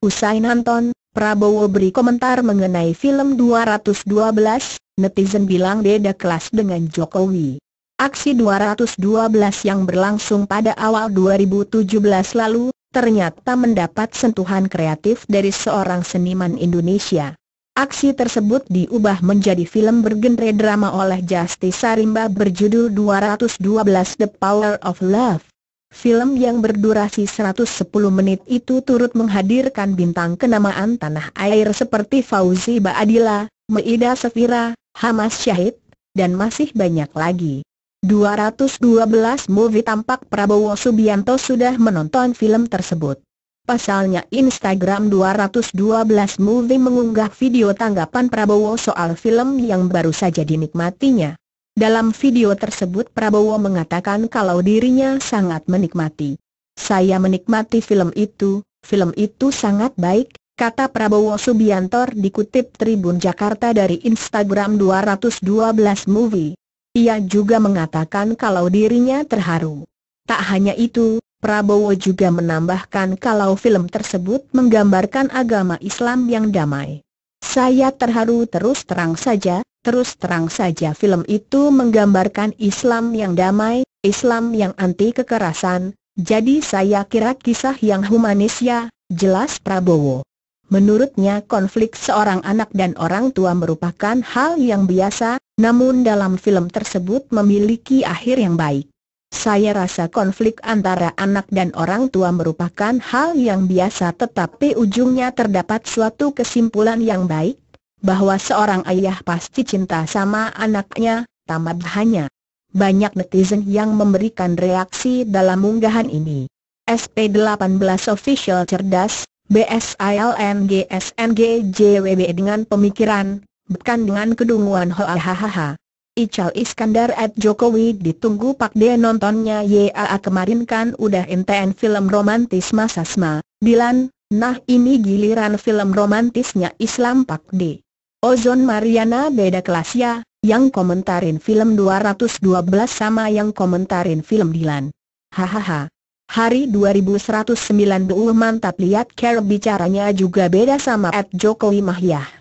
Usai nonton, Prabowo beri komentar mengenai film 212, netizen bilang beda kelas dengan Jokowi. Aksi 212 yang berlangsung pada awal 2017 lalu, ternyata mendapat sentuhan kreatif dari seorang seniman Indonesia. Aksi tersebut diubah menjadi film bergenre drama oleh Justice Sarimba berjudul 212 The Power of Love. Film yang berdurasi 110 menit itu turut menghadirkan bintang kenamaan tanah air seperti Fauzi Baadila, Meida Sefira, Hamas Syahid, dan masih banyak lagi. 212 movie tampak Prabowo Subianto sudah menonton film tersebut. Pasalnya Instagram 212 Movie mengunggah video tanggapan Prabowo soal film yang baru saja dinikmatinya. Dalam video tersebut Prabowo mengatakan kalau dirinya sangat menikmati. Saya menikmati film itu, film itu sangat baik, kata Prabowo Subianto dikutip Tribun Jakarta dari Instagram 212 Movie. Ia juga mengatakan kalau dirinya terharu. Tak hanya itu, Prabowo juga menambahkan kalau film tersebut menggambarkan agama Islam yang damai. Saya terharu terus terang saja, Terus terang saja film itu menggambarkan Islam yang damai, Islam yang anti kekerasan, jadi saya kira kisah yang humanis ya, jelas Prabowo. Menurutnya konflik seorang anak dan orang tua merupakan hal yang biasa, namun dalam film tersebut memiliki akhir yang baik. Saya rasa konflik antara anak dan orang tua merupakan hal yang biasa tetapi ujungnya terdapat suatu kesimpulan yang baik, bahwa seorang ayah pasti cinta sama anaknya, tamat hanya. Banyak netizen yang memberikan reaksi dalam unggahan ini. SP18 Official Cerdas, BSILNGSNGJWB dengan pemikiran, bukan dengan kedunguan hahaha. Ical Iskandar at Jokowi ditunggu Pak D nontonnya YAA kemarin kan udah ntn film romantis Masasma, Dilan, nah ini giliran film romantisnya Islam Pak D. Ozon Mariana beda kelas ya, yang komentarin film 212 sama yang komentarin film Dilan. Hahaha. Hari duh mantap lihat care bicaranya juga beda sama Ed Jokowi Mahyah.